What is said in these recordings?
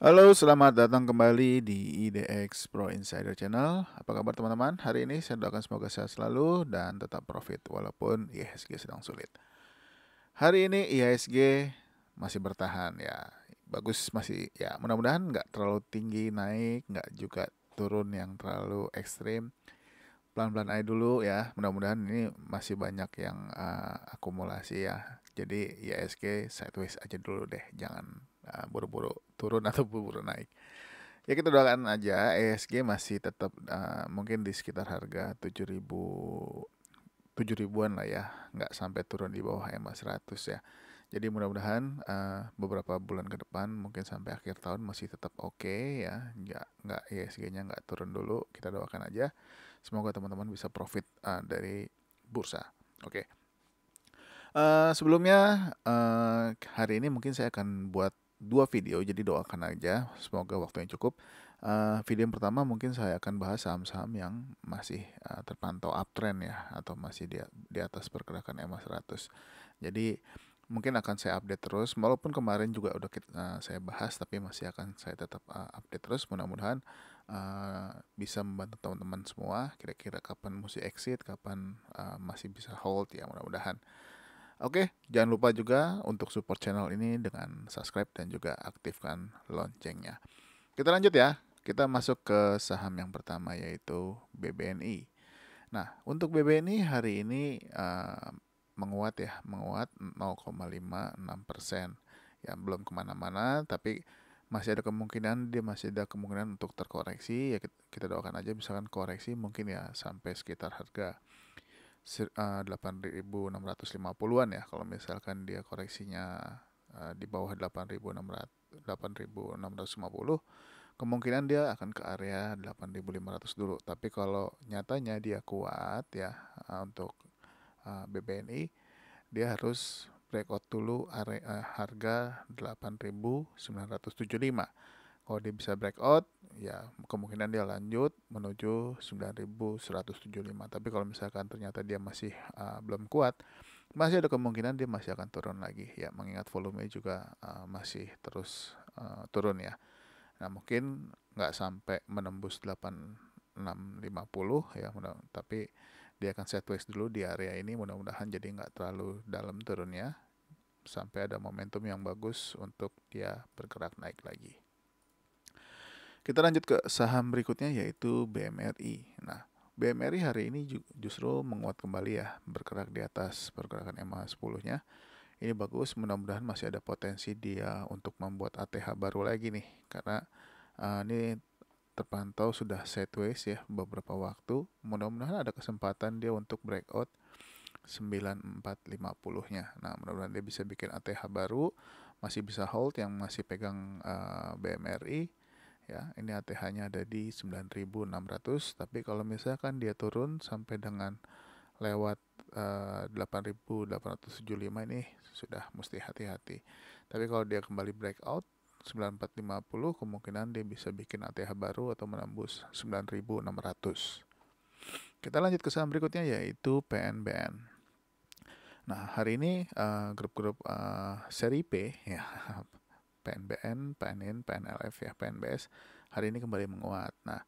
Halo, selamat datang kembali di IDX Pro Insider Channel. Apa kabar teman-teman? Hari ini saya doakan semoga sehat selalu dan tetap profit walaupun IHSG sedang sulit. Hari ini IHSG masih bertahan ya. Bagus masih ya mudah-mudahan nggak terlalu tinggi naik, nggak juga turun yang terlalu ekstrim. Pelan-pelan aja dulu ya. Mudah-mudahan ini masih banyak yang uh, akumulasi ya. Jadi IHSG sideways aja dulu deh, jangan Ah, buru-buru turun atau buru-buru naik. Ya kita doakan aja ESG masih tetap uh, mungkin di sekitar harga 7000 tujuh ribuan lah ya, nggak sampai turun di bawah EMA 100 ya. Jadi mudah-mudahan uh, beberapa bulan ke depan mungkin sampai akhir tahun masih tetap oke okay ya, nggak nggak ESG-nya nggak turun dulu, kita doakan aja. Semoga teman-teman bisa profit uh, dari bursa. Oke. Okay. Uh, sebelumnya uh, hari ini mungkin saya akan buat dua video, jadi doakan aja. Semoga waktunya cukup. Uh, video yang pertama mungkin saya akan bahas saham-saham yang masih uh, terpantau uptrend ya, atau masih di, di atas pergerakan EMA 100. Jadi mungkin akan saya update terus, walaupun kemarin juga udah kita, uh, eh, saya bahas, tapi masih akan saya tetap uh, update terus. Mudah-mudahan uh, bisa membantu teman-teman semua. Kira-kira kapan mesti exit, kapan uh, masih bisa hold ya, mudah-mudahan. Oke, jangan lupa juga untuk support channel ini dengan subscribe dan juga aktifkan loncengnya. Kita lanjut ya. Kita masuk ke saham yang pertama yaitu BBNI. Nah, untuk BBNI hari ini uh, menguat ya, menguat 0,56 persen. Ya, belum kemana-mana, tapi masih ada kemungkinan dia masih ada kemungkinan untuk terkoreksi. Ya kita doakan aja misalkan koreksi mungkin ya sampai sekitar harga uh, eh, 8.650-an ya kalau misalkan dia koreksinya uh, di bawah lima 8.650 kemungkinan dia akan ke area 8.500 dulu tapi kalau nyatanya dia kuat ya uh, untuk uh, BBNI dia harus breakout dulu area, uh, harga 8.975 kalau dia bisa breakout ya kemungkinan dia lanjut menuju 9175 tapi kalau misalkan ternyata dia masih uh, belum kuat masih ada kemungkinan dia masih akan turun lagi ya mengingat volume juga uh, masih terus uh, turun ya nah mungkin nggak sampai menembus 8650 ya mudah tapi dia akan sideways dulu di area ini mudah-mudahan jadi nggak terlalu dalam turunnya sampai ada momentum yang bagus untuk dia bergerak naik lagi kita lanjut ke saham berikutnya yaitu BMRI. Nah, BMRI hari ini justru menguat kembali ya, bergerak di atas pergerakan MA 10-nya. Ini bagus, mudah-mudahan masih ada potensi dia untuk membuat ATH baru lagi nih, karena uh, ini terpantau sudah sideways ya beberapa waktu. Mudah-mudahan ada kesempatan dia untuk breakout 9450-nya. Nah, mudah-mudahan dia bisa bikin ATH baru, masih bisa hold yang masih pegang uh, eh, BMRI ya ini ATH-nya ada di 9.600 tapi kalau misalkan dia turun sampai dengan lewat eh, uh, 8.875 ini sudah mesti hati-hati tapi kalau dia kembali breakout 9450 kemungkinan dia bisa bikin ATH baru atau menembus 9600 kita lanjut ke saham berikutnya yaitu PNBN Nah, hari ini eh, grup-grup uh, uh, seri P ya PNBN, PNIN, PNLF ya, PNBS hari ini kembali menguat. Nah,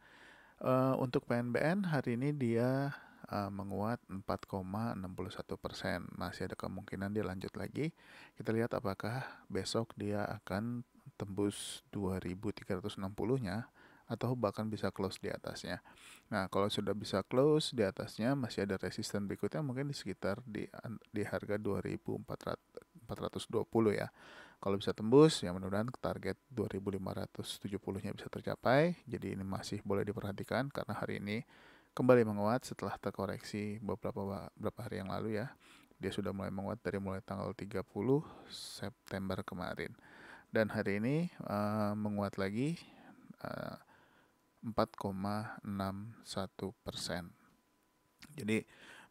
uh, untuk PNBN hari ini dia uh, menguat 4,61 persen. Masih ada kemungkinan dia lanjut lagi. Kita lihat apakah besok dia akan tembus 2360-nya atau bahkan bisa close di atasnya. Nah, kalau sudah bisa close di atasnya masih ada resisten berikutnya mungkin di sekitar di di harga 2420 ya. Kalau bisa tembus, ya mudah-mudahan target 2570-nya bisa tercapai. Jadi ini masih boleh diperhatikan karena hari ini kembali menguat setelah terkoreksi beberapa beberapa hari yang lalu ya. Dia sudah mulai menguat dari mulai tanggal 30 September kemarin. Dan hari ini uh, menguat lagi uh, eh, 4,61 Jadi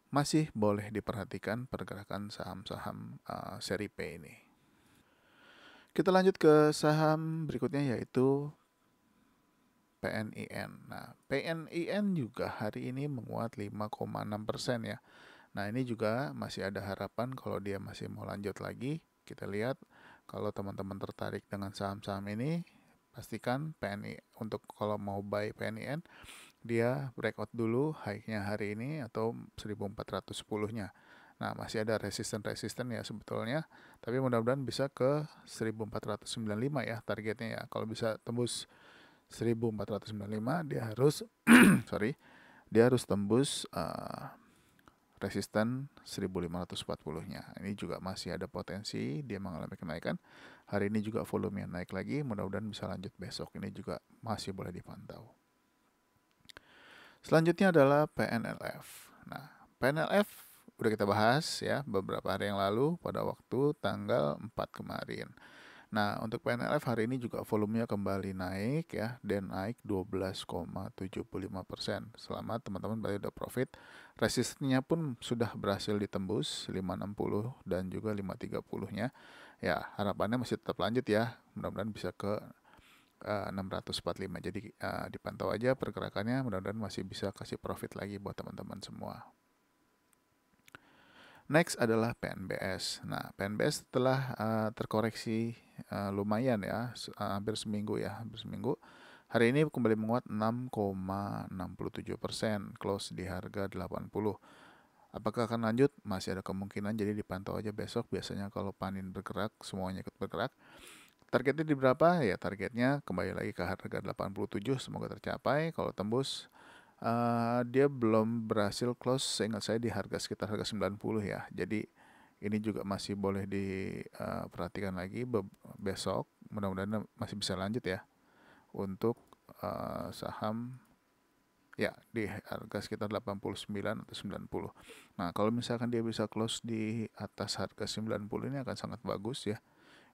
masih boleh diperhatikan pergerakan saham-saham uh, seri P ini. Kita lanjut ke saham berikutnya yaitu PNIN. Nah, PNIN juga hari ini menguat 5,6 persen ya. Nah, ini juga masih ada harapan kalau dia masih mau lanjut lagi. Kita lihat kalau teman-teman tertarik dengan saham-saham ini, pastikan PNI untuk kalau mau buy PNIN dia breakout dulu high-nya hari ini atau 1410-nya. Nah, masih ada resisten-resisten ya sebetulnya, tapi mudah-mudahan bisa ke 1495 ya targetnya ya. Kalau bisa tembus 1495 dia harus sorry, dia harus tembus uh, resisten 1540-nya. Ini juga masih ada potensi dia mengalami kenaikan. Hari ini juga volume yang naik lagi, mudah-mudahan bisa lanjut besok. Ini juga masih boleh dipantau. Selanjutnya adalah PNLF. Nah, PNLF udah kita bahas ya beberapa hari yang lalu pada waktu tanggal 4 kemarin. Nah, untuk PNLF hari ini juga volumenya kembali naik ya dan naik 12,75%. Selamat teman-teman berarti udah profit, resistennya pun sudah berhasil ditembus 560 dan juga 530-nya. Ya, harapannya masih tetap lanjut ya. Mudah-mudahan bisa ke eh, uh, 645. Jadi uh, dipantau aja pergerakannya, mudah-mudahan masih bisa kasih profit lagi buat teman-teman semua. Next adalah PNBS. Nah, PNBS telah uh, terkoreksi uh, lumayan ya, eh, hampir seminggu ya, hampir seminggu. Hari ini kembali menguat 6,67 persen, close di harga 80. Apakah akan lanjut? Masih ada kemungkinan, jadi dipantau aja besok. Biasanya kalau panin bergerak, semuanya ikut bergerak. Targetnya di berapa? Ya targetnya kembali lagi ke harga 87, semoga tercapai. Kalau tembus, uh, dia belum berhasil close seingat saya di harga sekitar harga 90 ya. Jadi ini juga masih boleh diperhatikan eh, uh, lagi Be besok mudah-mudahan masih bisa lanjut ya untuk uh, saham ya di harga sekitar 89 atau 90. Nah, kalau misalkan dia bisa close di atas harga 90 ini akan sangat bagus ya.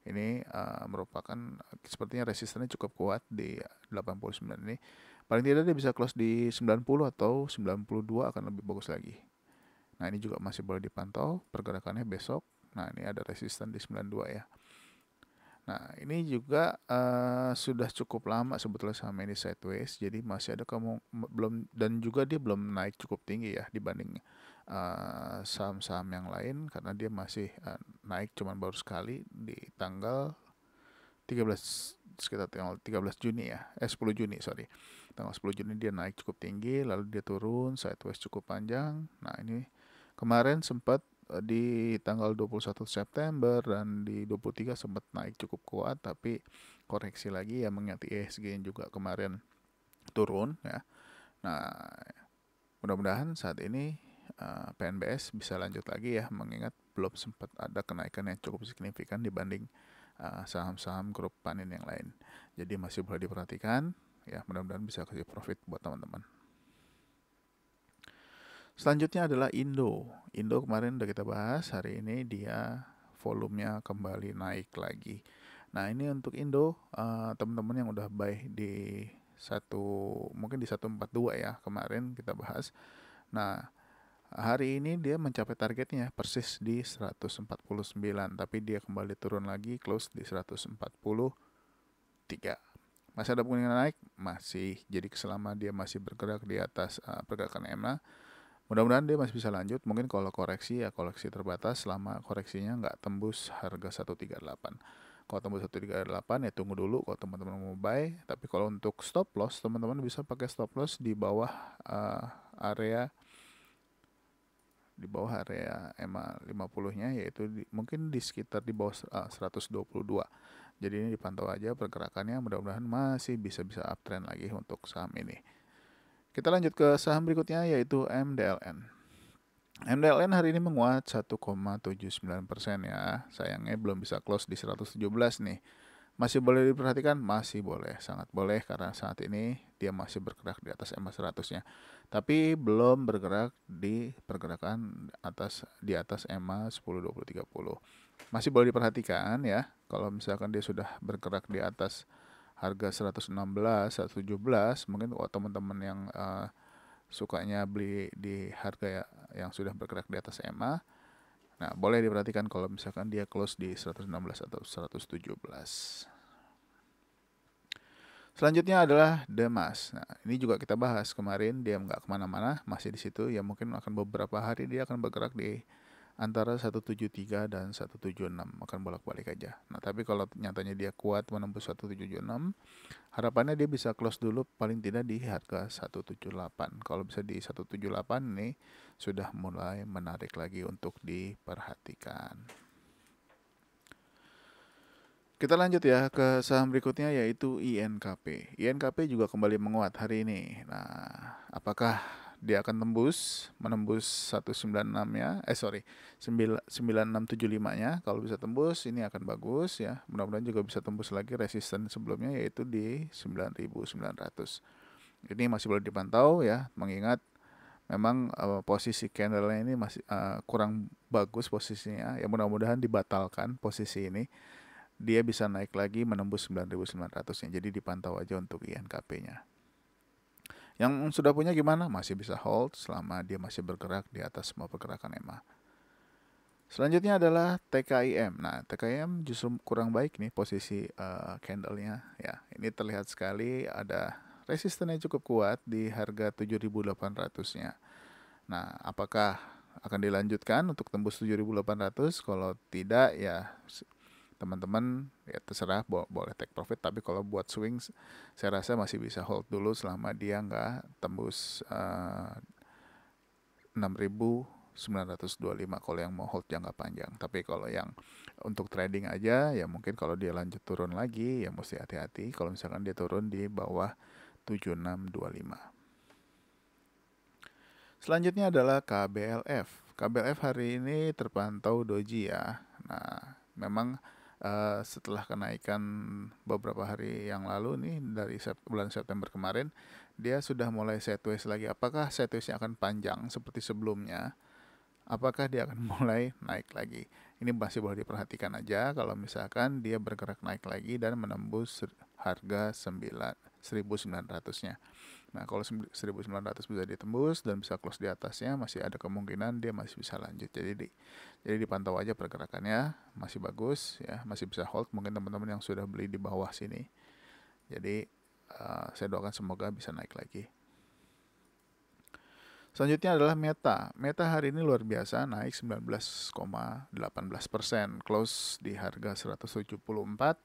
Ini uh, merupakan sepertinya resistennya cukup kuat di 89 ini Paling tidak dia bisa close di 90 atau 92 akan lebih bagus lagi. Nah, ini juga masih boleh dipantau pergerakannya besok. Nah, ini ada resisten di 92 ya. Nah, ini juga uh, sudah cukup lama sebetulnya sama ini sideways, jadi masih ada kamu belum dan juga dia belum naik cukup tinggi ya dibanding eh, saham-saham uh, yang lain karena dia masih uh, naik cuman baru sekali di tanggal 13 sekitar tanggal 13 Juni ya, eh 10 Juni sorry tanggal 10 Juni dia naik cukup tinggi, lalu dia turun sideways cukup panjang. Nah, ini kemarin sempat eh, di tanggal 21 September dan di 23 sempat naik cukup kuat tapi koreksi lagi ya mengingat ESG yang juga kemarin turun ya. Nah, mudah-mudahan saat ini eh, PNBS bisa lanjut lagi ya mengingat belum sempat ada kenaikan yang cukup signifikan dibanding eh, saham-saham grup panen yang lain. Jadi masih boleh diperhatikan ya mudah-mudahan bisa kasih profit buat teman-teman selanjutnya adalah Indo Indo kemarin udah kita bahas hari ini dia volumenya kembali naik lagi nah ini untuk Indo uh, teman-teman yang udah buy di satu mungkin di 142 ya kemarin kita bahas nah Hari ini dia mencapai targetnya persis di 149, tapi dia kembali turun lagi close di 143. Masih ada kemungkinan naik? Masih. Jadi selama dia masih bergerak di atas uh, pergerakan EMA, mudah-mudahan dia masih bisa lanjut. Mungkin kalau koreksi ya koreksi terbatas selama koreksinya nggak tembus harga 138. Kalau tembus 138 ya tunggu dulu kalau teman-teman mau buy. Tapi kalau untuk stop loss, teman-teman bisa pakai stop loss di bawah uh, area di bawah area EMA 50-nya yaitu di, mungkin di sekitar di bawah eh, uh, 122. Jadi ini dipantau aja pergerakannya mudah-mudahan masih bisa-bisa uptrend lagi untuk saham ini. Kita lanjut ke saham berikutnya yaitu MDLN. MDLN hari ini menguat 1,79% ya. Sayangnya belum bisa close di 117 nih. Masih boleh diperhatikan? Masih boleh, sangat boleh karena saat ini dia masih bergerak di atas MA 100 nya Tapi belum bergerak di pergerakan atas di atas EMA 10, 20, 30. Masih boleh diperhatikan ya, kalau misalkan dia sudah bergerak di atas harga 116, 117 mungkin oh, teman-teman yang uh, sukanya beli di harga ya, yang sudah bergerak di atas EMA nah boleh diperhatikan kalau misalkan dia close di 116 atau 117 Selanjutnya adalah Demas. Nah, ini juga kita bahas kemarin, dia nggak kemana-mana, masih di situ. Ya mungkin akan beberapa hari dia akan bergerak di antara 173 dan 176 akan bolak-balik aja. Nah, tapi kalau nyatanya dia kuat menembus 176, harapannya dia bisa close dulu paling tidak di harga 178. Kalau bisa di 178 nih sudah mulai menarik lagi untuk diperhatikan. Kita lanjut ya ke saham berikutnya yaitu INKP. INKP juga kembali menguat hari ini. Nah, apakah dia akan tembus menembus 196 ya eh sorry 9675 nya kalau bisa tembus ini akan bagus ya mudah-mudahan juga bisa tembus lagi resisten sebelumnya yaitu di 9900 ini masih boleh dipantau ya mengingat memang uh, posisi candle ini masih uh, kurang bagus posisinya ya mudah-mudahan dibatalkan posisi ini dia bisa naik lagi menembus 9900 nya jadi dipantau aja untuk INKP nya yang sudah punya gimana? Masih bisa hold selama dia masih bergerak di atas semua pergerakan EMA. Selanjutnya adalah TKIM. Nah, TKIM justru kurang baik nih posisi uh, candlenya. Ya, ini terlihat sekali ada resistennya cukup kuat di harga 7.800-nya. Nah, apakah akan dilanjutkan untuk tembus 7.800? Kalau tidak, ya teman-teman ya terserah bo boleh take profit tapi kalau buat swing saya rasa masih bisa hold dulu selama dia nggak tembus eh, uh, 6.925 kalau yang mau hold jangka panjang tapi kalau yang untuk trading aja ya mungkin kalau dia lanjut turun lagi ya mesti hati-hati kalau misalkan dia turun di bawah 7625 Selanjutnya adalah KBLF. KBLF hari ini terpantau doji ya. Nah, memang Eh, setelah kenaikan beberapa hari yang lalu nih dari sep bulan September kemarin dia sudah mulai sideways lagi. Apakah sideways-nya akan panjang seperti sebelumnya? Apakah dia akan mulai naik lagi? Ini masih boleh diperhatikan aja kalau misalkan dia bergerak naik lagi dan menembus harga 9 1900-nya. Nah, kalau 1900 bisa ditembus dan bisa close di atasnya, masih ada kemungkinan dia masih bisa lanjut. Jadi di, jadi dipantau aja pergerakannya, masih bagus ya, masih bisa hold. Mungkin teman-teman yang sudah beli di bawah sini. Jadi uh, saya doakan semoga bisa naik lagi. Selanjutnya adalah Meta. Meta hari ini luar biasa naik 19,18%, persen close di harga 174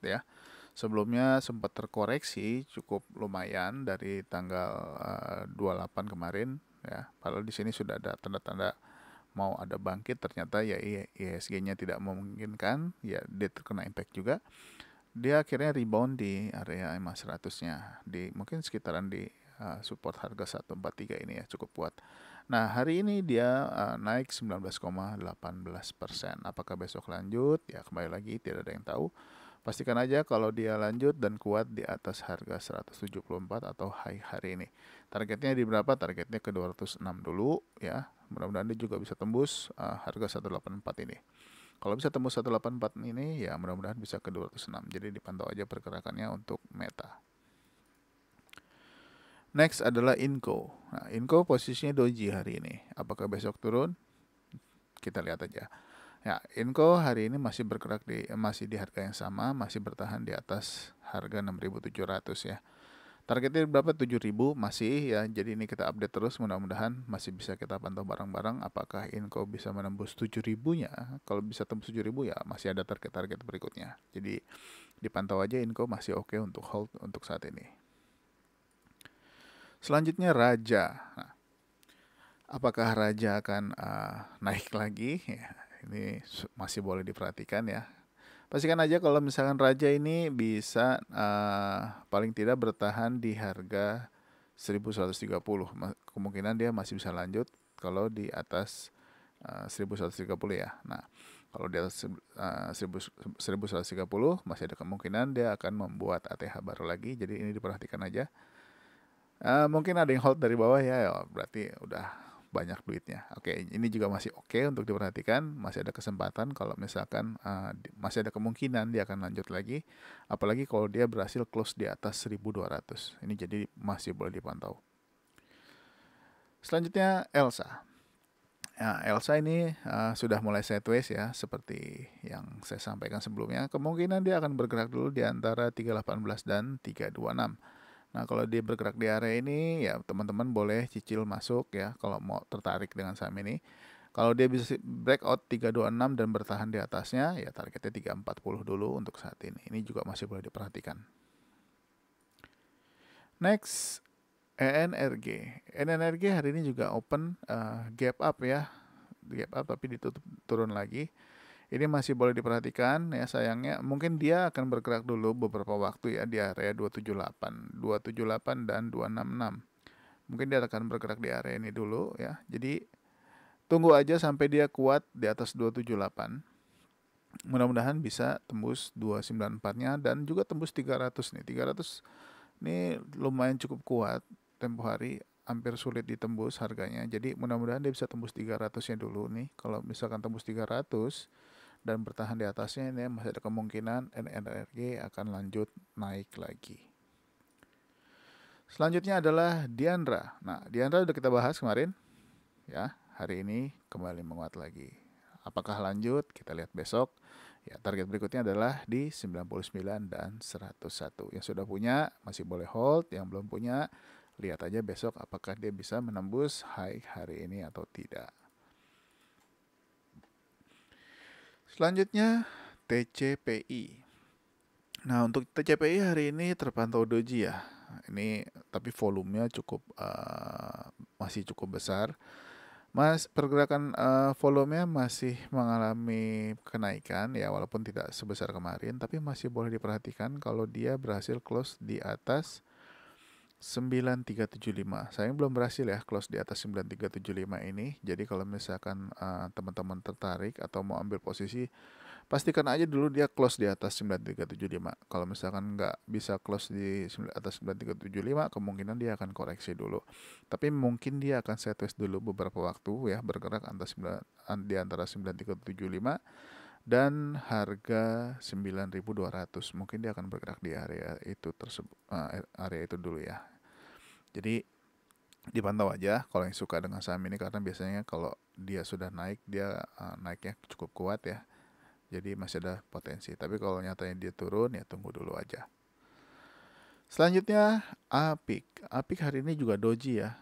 ya. Sebelumnya sempat terkoreksi cukup lumayan dari tanggal eh, uh, 28 kemarin ya. Padahal di sini sudah ada tanda-tanda mau ada bangkit ternyata ya IHSG-nya tidak memungkinkan, ya dia terkena impact juga. Dia akhirnya rebound di area EMA 100-nya di mungkin sekitaran di uh, support harga 143 ini ya cukup kuat. Nah, hari ini dia uh, naik 19,18%. persen. Apakah besok lanjut? Ya kembali lagi tidak ada yang tahu Pastikan aja kalau dia lanjut dan kuat di atas harga 174 atau high hari ini. Targetnya di berapa? Targetnya ke 206 dulu ya. Mudah-mudahan dia juga bisa tembus uh, harga 184 ini. Kalau bisa tembus 184 ini ya mudah-mudahan bisa ke 206. Jadi dipantau aja pergerakannya untuk Meta. Next adalah Inco. Nah, Inco posisinya doji hari ini. Apakah besok turun? Kita lihat aja. Ya, inko hari ini masih bergerak di masih di harga yang sama, masih bertahan di atas harga 6.700 ya. Targetnya berapa? 7.000 masih ya. Jadi ini kita update terus mudah-mudahan masih bisa kita pantau bareng-bareng apakah inko bisa menembus 7.000-nya. Kalau bisa tembus 7.000 ya masih ada target-target berikutnya. Jadi dipantau aja inko masih oke okay untuk hold untuk saat ini. Selanjutnya Raja. Nah, apakah Raja akan uh, naik lagi? Ya ini masih boleh diperhatikan ya. Pastikan aja kalau misalkan raja ini bisa uh, paling tidak bertahan di harga 1130. Kemungkinan dia masih bisa lanjut kalau di atas eh, uh, 1130 ya. Nah, kalau di atas eh, uh, 1130 masih ada kemungkinan dia akan membuat ATH baru lagi. Jadi ini diperhatikan aja. Uh, mungkin ada yang hold dari bawah ya, ya berarti udah banyak duitnya. Oke, ini juga masih oke okay untuk diperhatikan, masih ada kesempatan kalau misalkan uh, masih ada kemungkinan dia akan lanjut lagi, apalagi kalau dia berhasil close di atas 1200. Ini jadi masih boleh dipantau. Selanjutnya Elsa. Nah, Elsa ini uh, sudah mulai sideways ya, seperti yang saya sampaikan sebelumnya. Kemungkinan dia akan bergerak dulu di antara 318 dan 326 Nah, kalau dia bergerak di area ini ya teman-teman boleh cicil masuk ya kalau mau tertarik dengan saham ini. Kalau dia bisa breakout 326 dan bertahan di atasnya ya targetnya 340 dulu untuk saat ini. Ini juga masih boleh diperhatikan. Next ENRG. ENRG hari ini juga open uh, gap up ya. Gap up tapi ditutup turun lagi ini masih boleh diperhatikan ya sayangnya mungkin dia akan bergerak dulu beberapa waktu ya di area 278 278 dan 266 mungkin dia akan bergerak di area ini dulu ya jadi tunggu aja sampai dia kuat di atas 278 mudah-mudahan bisa tembus 294 nya dan juga tembus 300 nih 300 ini lumayan cukup kuat tempo hari hampir sulit ditembus harganya jadi mudah-mudahan dia bisa tembus 300 nya dulu nih kalau misalkan tembus 300 dan bertahan di atasnya ini masih ada kemungkinan NRG akan lanjut naik lagi. Selanjutnya adalah Diandra. Nah, Diandra sudah kita bahas kemarin. Ya, hari ini kembali menguat lagi. Apakah lanjut? Kita lihat besok. Ya, target berikutnya adalah di 99 dan 101. Yang sudah punya masih boleh hold, yang belum punya lihat aja besok apakah dia bisa menembus high hari ini atau tidak. Selanjutnya TCPI. Nah, untuk TCPI hari ini terpantau doji ya. Ini tapi volumenya cukup uh, masih cukup besar. Mas pergerakan uh, volumenya masih mengalami kenaikan ya walaupun tidak sebesar kemarin tapi masih boleh diperhatikan kalau dia berhasil close di atas 9375. Saya belum berhasil ya close di atas 9375 ini. Jadi kalau misalkan teman eh, teman-teman tertarik atau mau ambil posisi pastikan aja dulu dia close di atas 9375. Kalau misalkan nggak bisa close di atas 9375, kemungkinan dia akan koreksi dulu. Tapi mungkin dia akan tes dulu beberapa waktu ya bergerak antara 9, di antara 9375 dan harga 9200 mungkin dia akan bergerak di area itu tersebut eh, area itu dulu ya jadi dipantau aja kalau yang suka dengan saham ini karena biasanya kalau dia sudah naik dia eh, naiknya cukup kuat ya. Jadi masih ada potensi. Tapi kalau nyatanya dia turun ya tunggu dulu aja. Selanjutnya Apik. Apik hari ini juga doji ya.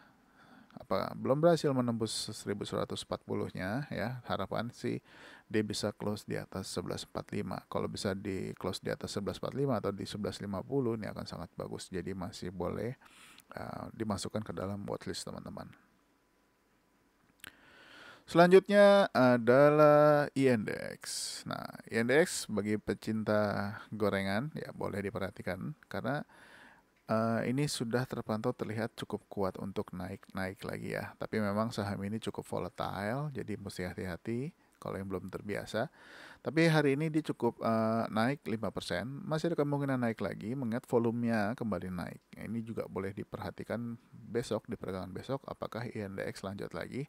Apa belum berhasil menembus 1140-nya ya. Harapan sih dia bisa close di atas 1145. Kalau bisa di close di atas 1145 atau di 1150 ini akan sangat bagus. Jadi masih boleh Ah, dimasukkan ke dalam watchlist teman-teman. Selanjutnya adalah INDX. Nah, INDX bagi pecinta gorengan ya boleh diperhatikan karena uh, ini sudah terpantau terlihat cukup kuat untuk naik-naik lagi ya. Tapi memang saham ini cukup volatile, jadi mesti hati-hati kalau yang belum terbiasa. Tapi hari ini dia cukup uh, naik 5%, masih ada kemungkinan naik lagi mengingat volumenya kembali naik. Nah, ini juga boleh diperhatikan besok di perdagangan besok apakah INDX lanjut lagi.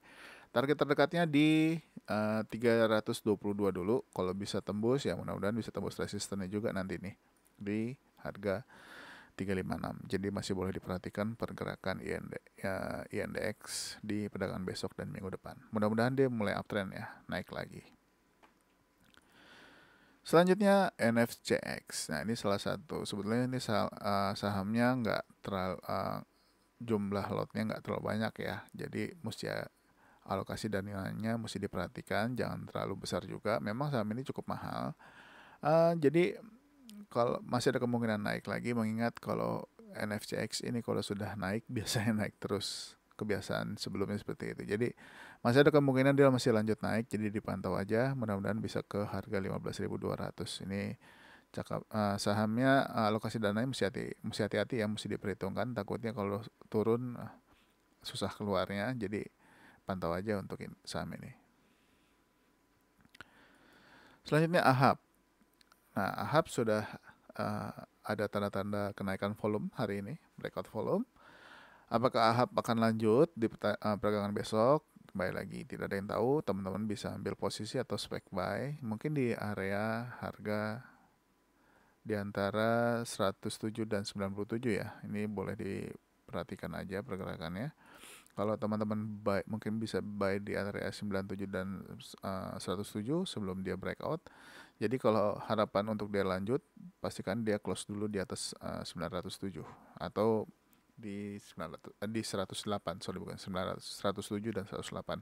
Target terdekatnya di eh, uh, 322 dulu. Kalau bisa tembus ya mudah-mudahan bisa tembus resistennya juga nanti nih di harga 356. Jadi masih boleh diperhatikan pergerakan IND, uh, ya, INDX di perdagangan besok dan minggu depan. Mudah-mudahan dia mulai uptrend ya, naik lagi. Selanjutnya NFCX. Nah ini salah satu sebetulnya ini sah uh, sahamnya nggak terlalu uh, jumlah lotnya nggak terlalu banyak ya. Jadi mesti ya, alokasi dananya mesti diperhatikan, jangan terlalu besar juga. Memang saham ini cukup mahal. Uh, jadi kalau masih ada kemungkinan naik lagi mengingat kalau NFCX ini kalau sudah naik biasanya naik terus kebiasaan sebelumnya seperti itu. Jadi masih ada kemungkinan dia masih lanjut naik jadi dipantau aja mudah-mudahan bisa ke harga 15.200. Ini cakap uh, sahamnya uh, alokasi dananya mesti hati mesti hati-hati ya mesti diperhitungkan takutnya kalau turun uh, susah keluarnya jadi pantau aja untuk saham ini. Selanjutnya Ahab. Nah, Ahab sudah uh, ada tanda-tanda kenaikan volume hari ini, breakout volume. Apakah Ahab akan lanjut di uh, perdagangan besok? Kembali lagi, tidak ada yang tahu. Teman-teman bisa ambil posisi atau spec buy. Mungkin di area harga di antara 107 dan 97 ya. Ini boleh diperhatikan aja pergerakannya. Kalau teman-teman buy mungkin bisa buy di area 97 dan eh, uh, 107 sebelum dia breakout. Jadi kalau harapan untuk dia lanjut, pastikan dia close dulu di atas eh, uh, 907 atau di 900, eh, di 108, sorry bukan 900, 107 dan 108.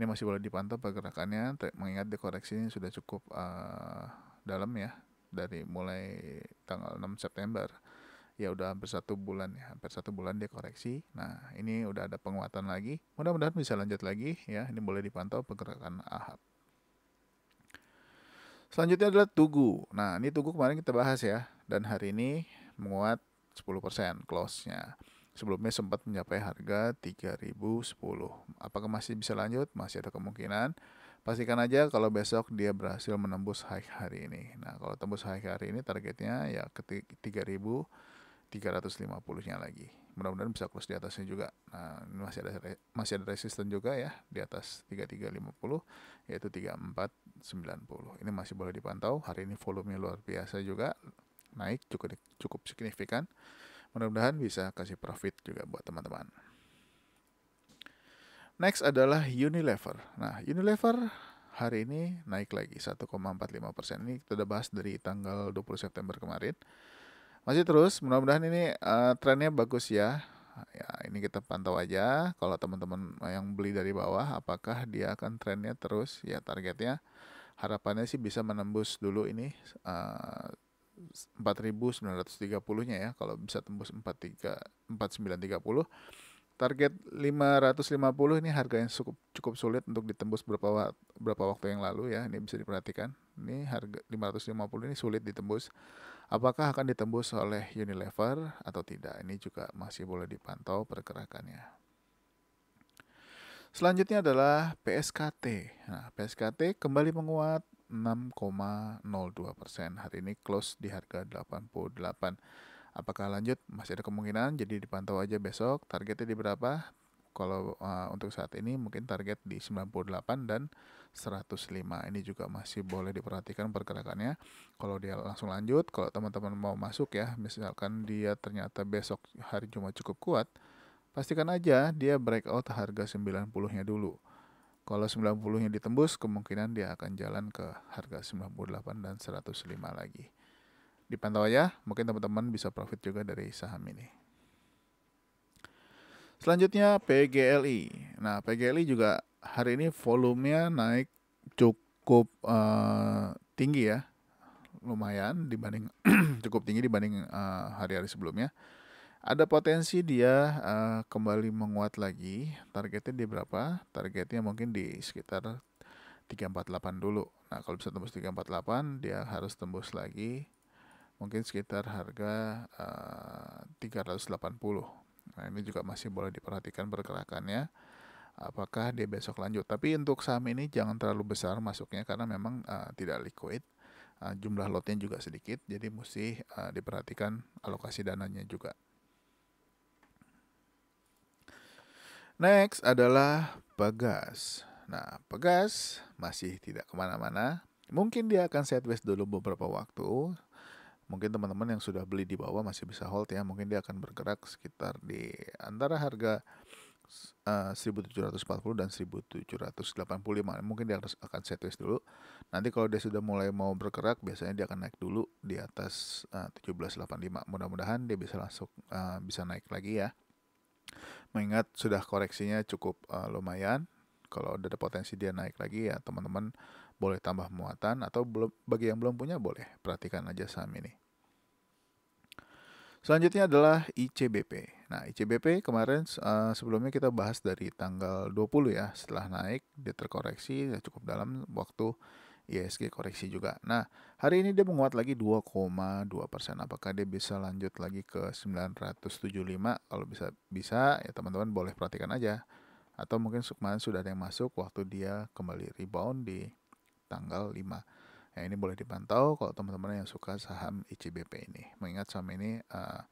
Ini masih boleh dipantau pergerakannya, mengingat ini sudah cukup uh, dalam ya dari mulai tanggal 6 September. Ya udah hampir satu bulan ya, hampir satu bulan dia koreksi. Nah ini udah ada penguatan lagi. Mudah-mudahan bisa lanjut lagi ya. Ini boleh dipantau pergerakan AHAB. Selanjutnya adalah Tugu. Nah, ini Tugu kemarin kita bahas ya. Dan hari ini menguat 10% close-nya. Sebelumnya sempat mencapai harga 3010. Apakah masih bisa lanjut? Masih ada kemungkinan. Pastikan aja kalau besok dia berhasil menembus high hari ini. Nah, kalau tembus high hari ini targetnya ya ke 3350-nya lagi mudah-mudahan bisa close di atasnya juga nah ini masih ada masih ada resisten juga ya di atas 3350 yaitu 3490 ini masih boleh dipantau hari ini volumenya luar biasa juga naik cukup cukup signifikan mudah-mudahan bisa kasih profit juga buat teman-teman next adalah Unilever nah Unilever hari ini naik lagi 1,45 ini kita sudah bahas dari tanggal 20 September kemarin masih terus, mudah-mudahan ini uh, trennya bagus ya. Ya, ini kita pantau aja kalau teman-teman yang beli dari bawah apakah dia akan trennya terus ya targetnya harapannya sih bisa menembus dulu ini eh, uh, 4930-nya ya kalau bisa tembus 43 4930 target 550 ini harga yang cukup cukup sulit untuk ditembus berapa berapa waktu yang lalu ya ini bisa diperhatikan ini harga 550 ini sulit ditembus Apakah akan ditembus oleh Unilever atau tidak? Ini juga masih boleh dipantau pergerakannya. Selanjutnya adalah PSKT. Nah, PSKT kembali menguat 6,02 persen. Hari ini close di harga 88. Apakah lanjut? Masih ada kemungkinan, jadi dipantau aja besok. Targetnya di berapa? kalau uh, untuk saat ini mungkin target di 98 dan 105 ini juga masih boleh diperhatikan pergerakannya kalau dia langsung lanjut kalau teman-teman mau masuk ya misalkan dia ternyata besok hari cuma cukup kuat pastikan aja dia breakout harga 90 nya dulu kalau 90 nya ditembus kemungkinan dia akan jalan ke harga 98 dan 105 lagi dipantau ya mungkin teman-teman bisa profit juga dari saham ini Selanjutnya PGLI. Nah, PGLI juga hari ini volumenya naik cukup uh, tinggi ya. Lumayan dibanding cukup tinggi dibanding eh, hari-hari uh, sebelumnya. Ada potensi dia uh, kembali menguat lagi. Targetnya di berapa? Targetnya mungkin di sekitar 348 dulu. Nah, kalau bisa tembus 348, dia harus tembus lagi mungkin sekitar harga uh, 380 Nah ini juga masih boleh diperhatikan pergerakannya apakah dia besok lanjut. Tapi untuk saham ini jangan terlalu besar masuknya karena memang uh, tidak liquid. Uh, jumlah lotnya juga sedikit, jadi mesti uh, diperhatikan alokasi dananya juga. Next adalah Pegas. Nah, Pegas masih tidak kemana-mana. Mungkin dia akan sideways dulu beberapa waktu mungkin teman-teman yang sudah beli di bawah masih bisa hold ya mungkin dia akan bergerak sekitar di antara harga eh, uh, 1740 dan 1785 mungkin dia harus akan sideways dulu nanti kalau dia sudah mulai mau bergerak biasanya dia akan naik dulu di atas eh, uh, 1785 mudah-mudahan dia bisa langsung uh, bisa naik lagi ya mengingat sudah koreksinya cukup uh, lumayan kalau ada potensi dia naik lagi ya teman-teman boleh tambah muatan atau belum bagi yang belum punya boleh perhatikan aja saham ini. Selanjutnya adalah ICBP. Nah, ICBP kemarin uh, sebelumnya kita bahas dari tanggal 20 ya, setelah naik dia terkoreksi ya cukup dalam waktu ISG koreksi juga. Nah, hari ini dia menguat lagi 2,2 persen. Apakah dia bisa lanjut lagi ke 975? Kalau bisa bisa ya teman-teman boleh perhatikan aja. Atau mungkin sukman sudah ada yang masuk waktu dia kembali rebound di tanggal 5. Ya, ini boleh dipantau kalau teman-teman yang suka saham ICBP ini. Mengingat saham ini uh,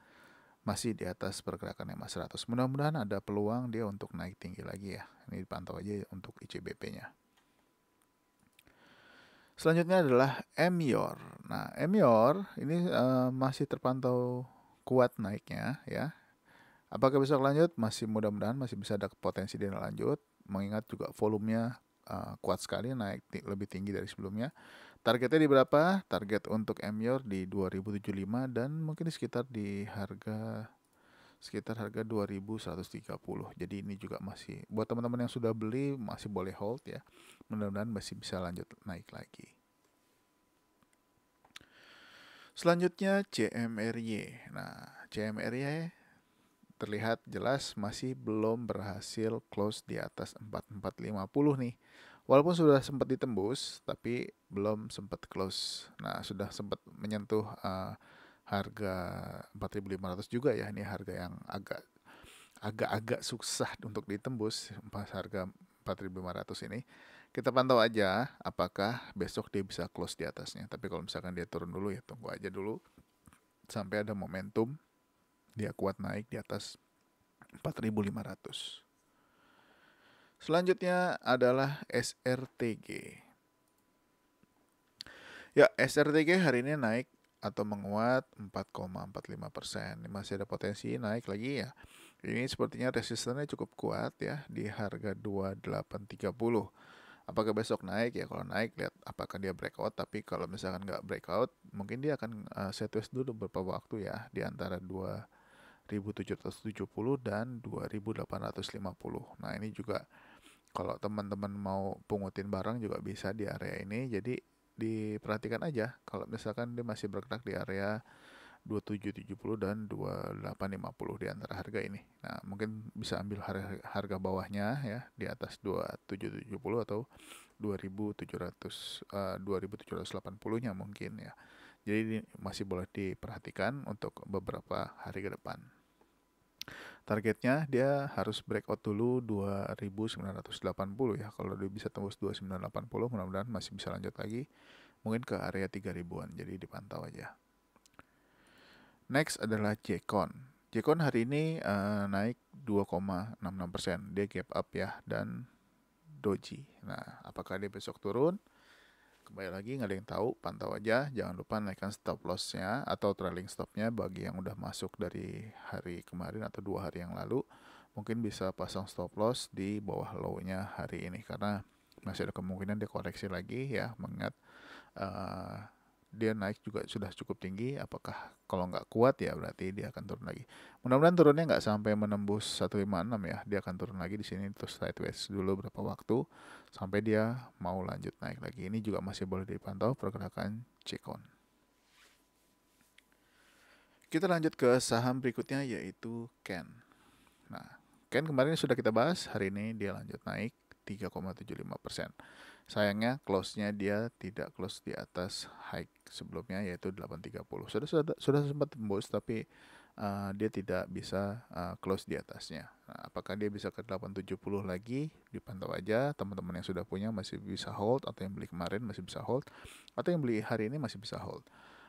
masih di atas pergerakan ma 100. Mudah-mudahan ada peluang dia untuk naik tinggi lagi ya. Ini dipantau aja untuk ICBP-nya. Selanjutnya adalah Emior. Nah, Emior ini uh, masih terpantau kuat naiknya ya. Apakah bisa lanjut? Masih mudah-mudahan masih bisa ada potensi dia lanjut. Mengingat juga volumenya uh, kuat sekali naik lebih tinggi dari sebelumnya Targetnya di berapa? Target untuk MYOR di 2075 dan mungkin di sekitar di harga sekitar harga 2130. Jadi ini juga masih buat teman-teman yang sudah beli masih boleh hold ya. Mudah-mudahan masih bisa lanjut naik lagi. Selanjutnya CMRY. Nah, CMRY terlihat jelas masih belum berhasil close di atas 4450 nih. Walaupun sudah sempat ditembus, tapi belum sempat close. Nah, sudah sempat menyentuh uh, harga 4.500 juga ya. Ini harga yang agak agak-agak susah untuk ditembus pas harga 4.500 ini. Kita pantau aja apakah besok dia bisa close di atasnya. Tapi kalau misalkan dia turun dulu ya tunggu aja dulu sampai ada momentum dia kuat naik di atas 4.500. Selanjutnya adalah SRTG. Ya, SRTG hari ini naik atau menguat 4,45 persen. Masih ada potensi naik lagi ya. Ini sepertinya resistennya cukup kuat ya di harga 2830. Apakah besok naik ya? Kalau naik lihat apakah dia breakout. Tapi kalau misalkan nggak breakout, mungkin dia akan uh, eh, setwest dulu beberapa waktu ya di antara 2770 dan 2850. Nah ini juga kalau teman-teman mau pungutin barang juga bisa di area ini jadi diperhatikan aja kalau misalkan dia masih bergerak di area 2770 dan 2850 di antara harga ini. Nah, mungkin bisa ambil harga, bawahnya ya di atas 2770 atau 2700 uh, 2780-nya mungkin ya. Jadi masih boleh diperhatikan untuk beberapa hari ke depan targetnya dia harus breakout dulu 2980 ya kalau dia bisa tembus 2980 mudah-mudahan masih bisa lanjut lagi mungkin ke area 3000-an jadi dipantau aja next adalah Jekon Jekon hari ini uh, naik 2,66% dia gap up ya dan Doji nah apakah dia besok turun kembali lagi nggak ada yang tahu pantau aja jangan lupa naikkan stop lossnya atau trailing stopnya bagi yang udah masuk dari hari kemarin atau dua hari yang lalu mungkin bisa pasang stop loss di bawah lownya hari ini karena masih ada kemungkinan dia koreksi lagi ya mengingat uh, dia naik juga sudah cukup tinggi apakah kalau nggak kuat ya berarti dia akan turun lagi mudah-mudahan turunnya nggak sampai menembus 156 ya dia akan turun lagi di sini terus sideways dulu berapa waktu sampai dia mau lanjut naik lagi ini juga masih boleh dipantau pergerakan cekon kita lanjut ke saham berikutnya yaitu Ken nah Ken kemarin sudah kita bahas hari ini dia lanjut naik 3,75 persen Sayangnya close-nya dia tidak close di atas high sebelumnya yaitu 830. Sudah sudah, sudah sempat tembus tapi uh, dia tidak bisa uh, close di atasnya. Nah, apakah dia bisa ke 870 lagi? Dipantau aja teman-teman yang sudah punya masih bisa hold atau yang beli kemarin masih bisa hold atau yang beli hari ini masih bisa hold.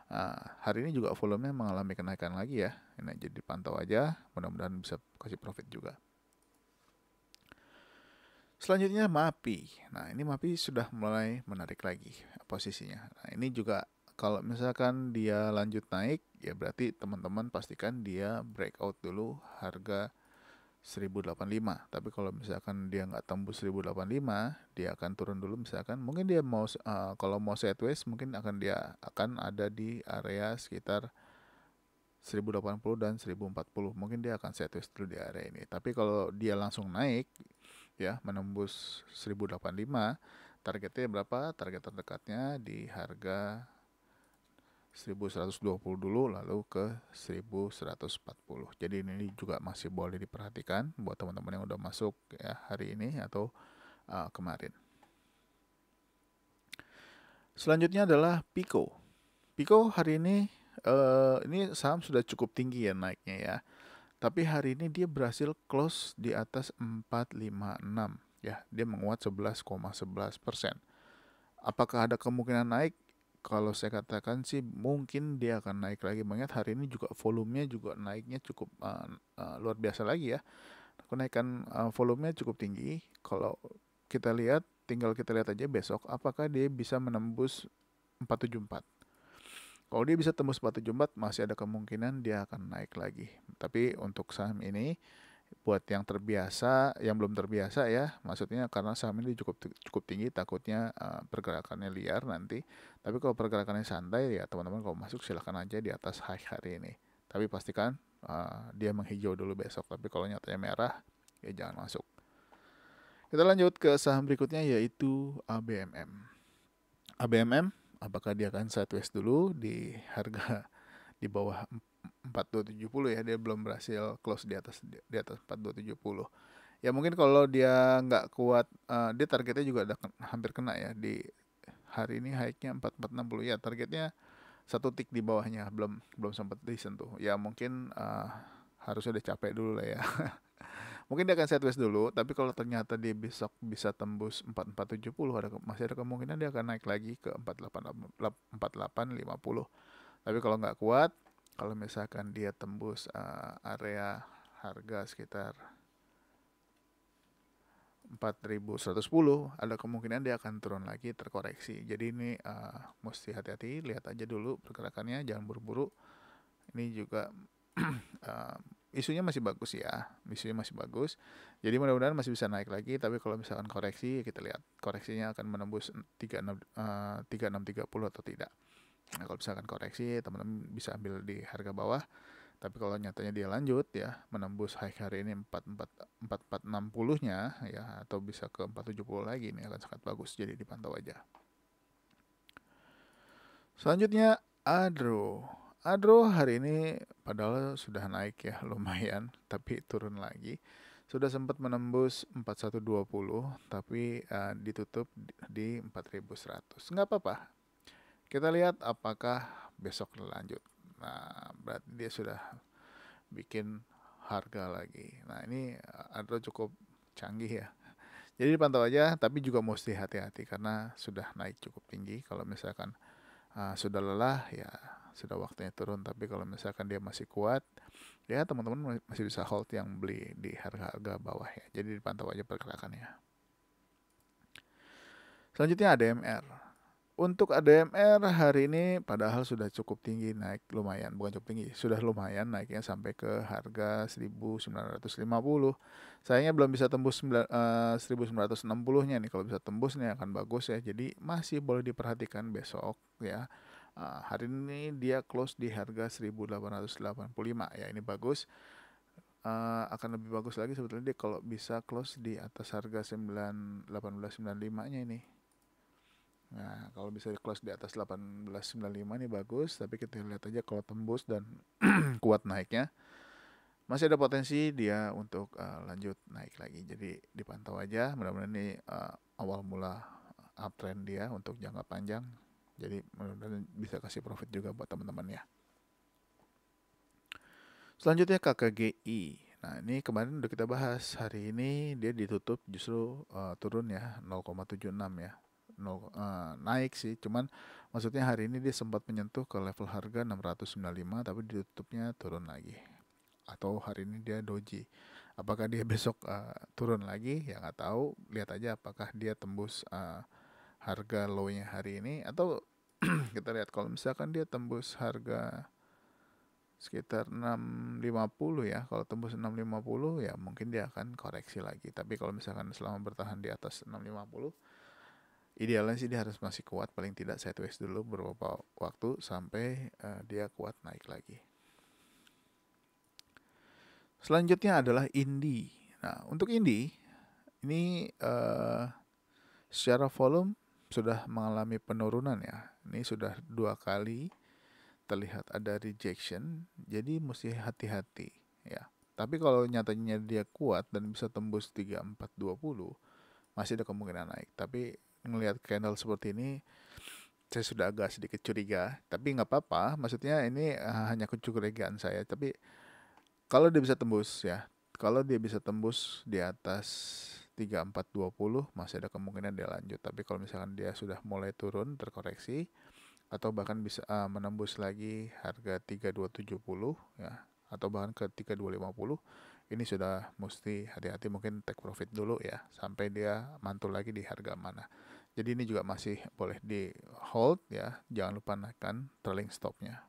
Uh, hari ini juga volumenya mengalami kenaikan lagi ya. Nah, jadi pantau aja, mudah-mudahan bisa kasih profit juga. Selanjutnya MAPI. Nah, ini MAPI sudah mulai menarik lagi posisinya. Nah, ini juga kalau misalkan dia lanjut naik, ya berarti teman-teman pastikan dia breakout dulu harga 1085. Tapi kalau misalkan dia nggak tembus 1085, dia akan turun dulu misalkan. Mungkin dia mau uh, kalau mau sideways mungkin akan dia akan ada di area sekitar 1080 dan 1040. Mungkin dia akan sideways dulu di area ini. Tapi kalau dia langsung naik, ya menembus 1085 targetnya berapa target terdekatnya di harga 1120 dulu lalu ke 1140 jadi ini juga masih boleh diperhatikan buat teman-teman yang udah masuk ya hari ini atau uh, kemarin selanjutnya adalah Pico Pico hari ini uh, ini saham sudah cukup tinggi ya naiknya ya tapi hari ini dia berhasil close di atas 456 ya dia menguat 11,11 persen. Apakah ada kemungkinan naik? Kalau saya katakan sih mungkin dia akan naik lagi banget. hari ini juga volumenya juga naiknya cukup uh, uh, luar biasa lagi ya. Kenaikan uh, volumenya cukup tinggi. Kalau kita lihat tinggal kita lihat aja besok apakah dia bisa menembus 474. Kalau dia bisa tembus 474 masih ada kemungkinan dia akan naik lagi. Tapi untuk saham ini buat yang terbiasa, yang belum terbiasa ya, maksudnya karena saham ini cukup cukup tinggi takutnya uh, pergerakannya liar nanti. Tapi kalau pergerakannya santai ya teman-teman kalau masuk silahkan aja di atas high hari ini. Tapi pastikan uh, dia menghijau dulu besok. Tapi kalau nyatanya merah ya jangan masuk. Kita lanjut ke saham berikutnya yaitu ABMM. ABMM apakah dia akan sideways dulu di harga di bawah 4270 ya dia belum berhasil close di atas di atas 4270 ya mungkin kalau dia nggak kuat uh, dia targetnya juga ada hampir kena ya di hari ini high-nya 4460 ya targetnya satu tick di bawahnya belum belum sempat disentuh ya mungkin uh, harusnya udah capek dulu lah ya mungkin dia akan sideways dulu tapi kalau ternyata dia besok bisa tembus 4470 ada masih ada kemungkinan dia akan naik lagi ke 4850 tapi kalau nggak kuat kalau misalkan dia tembus uh, area harga sekitar 4110 ada kemungkinan dia akan turun lagi terkoreksi jadi ini uh, mesti hati-hati lihat aja dulu pergerakannya jangan buru-buru ini juga uh, isunya masih bagus ya isunya masih bagus jadi mudah-mudahan masih bisa naik lagi tapi kalau misalkan koreksi kita lihat koreksinya akan menembus 36 uh, 3630 atau tidak nah kalau misalkan koreksi teman-teman bisa ambil di harga bawah tapi kalau nyatanya dia lanjut ya menembus high hari ini 44 4460 nya ya atau bisa ke 470 lagi ini akan sangat bagus jadi dipantau aja selanjutnya Adro Adro hari ini padahal sudah naik ya lumayan tapi turun lagi. Sudah sempat menembus 4120 tapi uh, ditutup di 4100. Nggak apa-apa. Kita lihat apakah besok lanjut. Nah, berarti dia sudah bikin harga lagi. Nah, ini eh, Adro cukup canggih ya. Jadi pantau aja tapi juga mesti hati-hati karena sudah naik cukup tinggi kalau misalkan uh, sudah lelah ya sudah waktunya turun tapi kalau misalkan dia masih kuat ya teman-teman masih bisa hold yang beli di harga-harga bawah ya jadi dipantau aja pergerakannya selanjutnya ADMR untuk ADMR hari ini padahal sudah cukup tinggi naik lumayan bukan cukup tinggi sudah lumayan naiknya sampai ke harga 1950 sayangnya belum bisa tembus 1960 eh, nya nih kalau bisa tembus nih akan bagus ya jadi masih boleh diperhatikan besok ya Eh, hari ini dia close di harga 1885 ya ini bagus uh, akan lebih bagus lagi sebetulnya dia kalau bisa close di atas harga 9 1895 nya ini nah kalau bisa close di atas 1895 ini bagus tapi kita lihat aja kalau tembus dan kuat naiknya masih ada potensi dia untuk uh, lanjut naik lagi jadi dipantau aja mudah-mudahan ini uh, awal mula uptrend dia untuk jangka panjang jadi mudah-mudahan bisa kasih profit juga buat teman-teman ya. Selanjutnya KKGI. Nah ini kemarin udah kita bahas hari ini dia ditutup justru uh, turun ya 0,76 ya. 0, uh, eh, naik sih cuman maksudnya hari ini dia sempat menyentuh ke level harga 695 tapi ditutupnya turun lagi atau hari ini dia doji apakah dia besok uh, turun lagi ya nggak tahu lihat aja apakah dia tembus uh, harga lownya hari ini atau kita lihat kalau misalkan dia tembus harga sekitar 650 ya. Kalau tembus 650 ya mungkin dia akan koreksi lagi. Tapi kalau misalkan selama bertahan di atas 650 idealnya sih dia harus masih kuat paling tidak sideways dulu beberapa waktu sampai uh, dia kuat naik lagi. Selanjutnya adalah Indi. Nah, untuk Indi ini uh, secara volume sudah mengalami penurunan ya. Ini sudah dua kali terlihat ada rejection, jadi mesti hati-hati ya. Tapi kalau nyatanya dia kuat dan bisa tembus 3420 masih ada kemungkinan naik. Tapi melihat candle seperti ini saya sudah agak sedikit curiga, tapi nggak apa-apa. Maksudnya ini eh, hanya kecurigaan saya, tapi kalau dia bisa tembus ya, kalau dia bisa tembus di atas 3420 masih ada kemungkinan dia lanjut. Tapi kalau misalkan dia sudah mulai turun terkoreksi atau bahkan bisa uh, menembus lagi harga 3270 ya atau bahkan ke 3250 ini sudah mesti hati-hati mungkin take profit dulu ya sampai dia mantul lagi di harga mana. Jadi ini juga masih boleh di hold ya, jangan lupa naikkan trailing stopnya.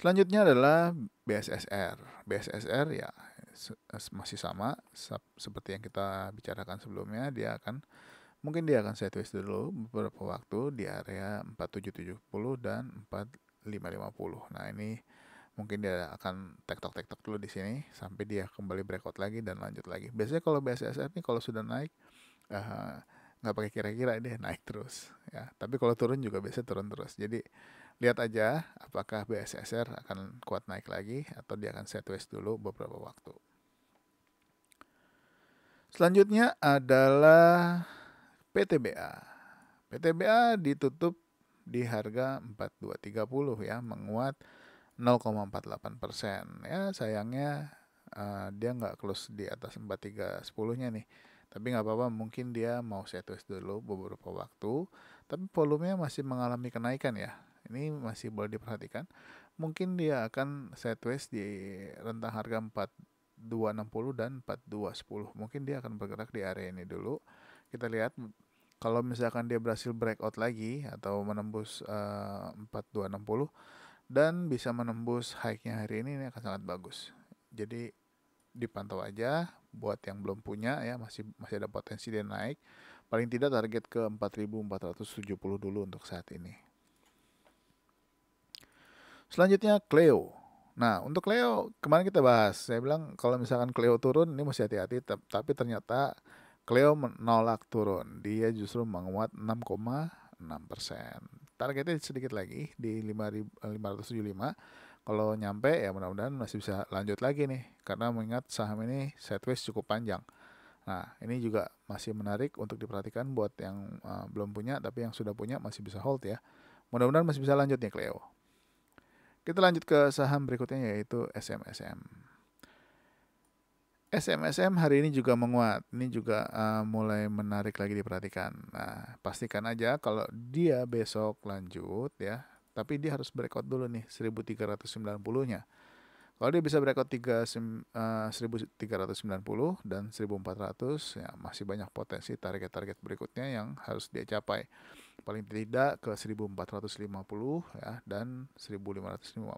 Selanjutnya adalah BSSR. BSSR ya masih sama seperti yang kita bicarakan sebelumnya dia akan mungkin dia akan saya dulu beberapa waktu di area 4770 dan 4550 nah ini mungkin dia akan tektok tektok dulu di sini sampai dia kembali breakout lagi dan lanjut lagi biasanya kalau BSSR ini kalau sudah naik eh, nggak uh, pakai kira-kira dia naik terus ya tapi kalau turun juga biasa turun terus jadi lihat aja apakah BSSR akan kuat naik lagi atau dia akan sideways dulu beberapa waktu. Selanjutnya adalah PTBA. PTBA ditutup di harga 4230 ya, menguat 0,48 persen. Ya sayangnya uh, dia nggak close di atas 4310-nya nih. Tapi nggak apa-apa, mungkin dia mau sideways dulu beberapa waktu. Tapi volumenya masih mengalami kenaikan ya ini masih boleh diperhatikan mungkin dia akan sideways di rentang harga 4260 dan 4210 mungkin dia akan bergerak di area ini dulu kita lihat kalau misalkan dia berhasil breakout lagi atau menembus eh, uh, 4260 dan bisa menembus high-nya hari ini ini akan sangat bagus jadi dipantau aja buat yang belum punya ya masih masih ada potensi dia naik paling tidak target ke 4470 dulu untuk saat ini Selanjutnya Cleo. Nah, untuk Cleo kemarin kita bahas. Saya bilang kalau misalkan Cleo turun ini mesti hati-hati tapi ternyata Cleo menolak turun. Dia justru menguat 6,6%. Targetnya sedikit lagi di 575. Eh, kalau nyampe ya mudah-mudahan masih bisa lanjut lagi nih karena mengingat saham ini sideways cukup panjang. Nah, ini juga masih menarik untuk diperhatikan buat yang uh, belum punya tapi yang sudah punya masih bisa hold ya. Mudah-mudahan masih bisa lanjut nih Cleo. Kita lanjut ke saham berikutnya yaitu SMSM. SMSM hari ini juga menguat. Ini juga uh, mulai menarik lagi diperhatikan. Nah, pastikan aja kalau dia besok lanjut ya. Tapi dia harus breakout dulu nih 1390-nya. Kalau dia bisa breakout 3, uh, 1390 dan 1400 ya masih banyak potensi target-target berikutnya yang harus dia capai paling tidak ke 1450 ya dan 1515.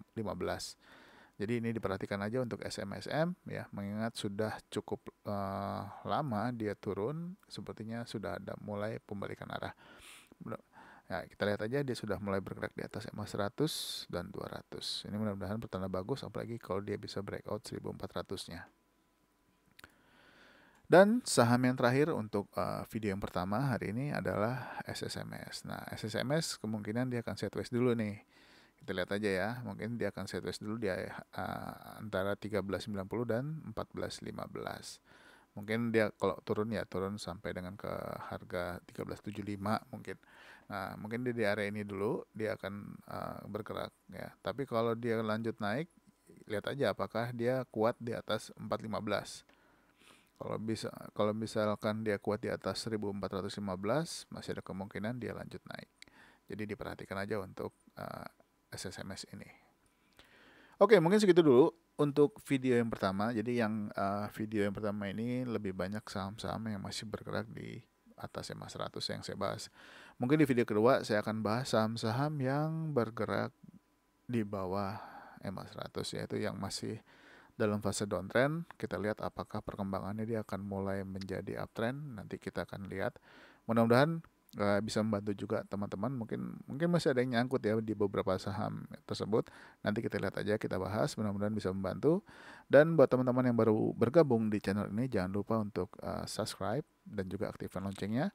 Jadi ini diperhatikan aja untuk SMSM ya, mengingat sudah cukup uh, lama dia turun, sepertinya sudah ada mulai pembalikan arah. Ya, kita lihat aja dia sudah mulai bergerak di atas MA 100 dan 200. Ini mudah-mudahan pertanda bagus apalagi kalau dia bisa breakout 1400-nya. Dan saham yang terakhir untuk uh, video yang pertama hari ini adalah SSMS. Nah, SSMS kemungkinan dia akan sideways dulu nih. Kita lihat aja ya, mungkin dia akan sideways dulu di uh, antara 13.90 dan 14.15. Mungkin dia kalau turun ya turun sampai dengan ke harga 13.75 mungkin. Nah, mungkin dia di area ini dulu dia akan uh, bergerak ya. Tapi kalau dia lanjut naik, lihat aja apakah dia kuat di atas 415 kalau bisa kalau misalkan dia kuat di atas 1415 masih ada kemungkinan dia lanjut naik. Jadi diperhatikan aja untuk uh, eh, SSMS ini. Oke, mungkin segitu dulu untuk video yang pertama. Jadi yang uh, video yang pertama ini lebih banyak saham-saham yang masih bergerak di atas ma 100 yang saya bahas. Mungkin di video kedua saya akan bahas saham-saham yang bergerak di bawah ma 100 yaitu yang masih dalam fase downtrend, kita lihat apakah perkembangannya dia akan mulai menjadi uptrend. Nanti kita akan lihat. Mudah-mudahan uh, bisa membantu juga teman-teman. Mungkin mungkin masih ada yang nyangkut ya di beberapa saham tersebut. Nanti kita lihat aja, kita bahas. Mudah-mudahan bisa membantu. Dan buat teman-teman yang baru bergabung di channel ini, jangan lupa untuk uh, subscribe dan juga aktifkan loncengnya.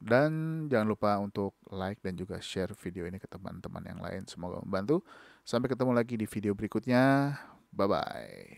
Dan jangan lupa untuk like dan juga share video ini ke teman-teman yang lain. Semoga membantu. Sampai ketemu lagi di video berikutnya. Bye bye.